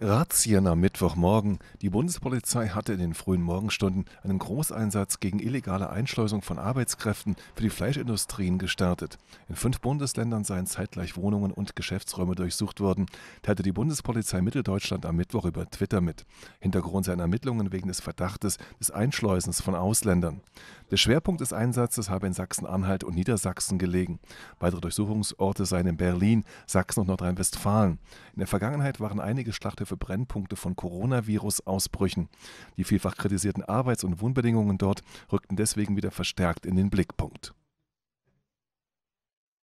Razzien am Mittwochmorgen. Die Bundespolizei hatte in den frühen Morgenstunden einen Großeinsatz gegen illegale Einschleusung von Arbeitskräften für die Fleischindustrien gestartet. In fünf Bundesländern seien zeitgleich Wohnungen und Geschäftsräume durchsucht worden, teilte die Bundespolizei Mitteldeutschland am Mittwoch über Twitter mit. Hintergrund seiner Ermittlungen wegen des Verdachtes des Einschleusens von Ausländern. Der Schwerpunkt des Einsatzes habe in Sachsen-Anhalt und Niedersachsen gelegen. Weitere Durchsuchungsorte seien in Berlin, Sachsen und Nordrhein-Westfalen. In der Vergangenheit waren einige Schlachthöfe Brennpunkte von Coronavirus-Ausbrüchen. Die vielfach kritisierten Arbeits- und Wohnbedingungen dort rückten deswegen wieder verstärkt in den Blickpunkt.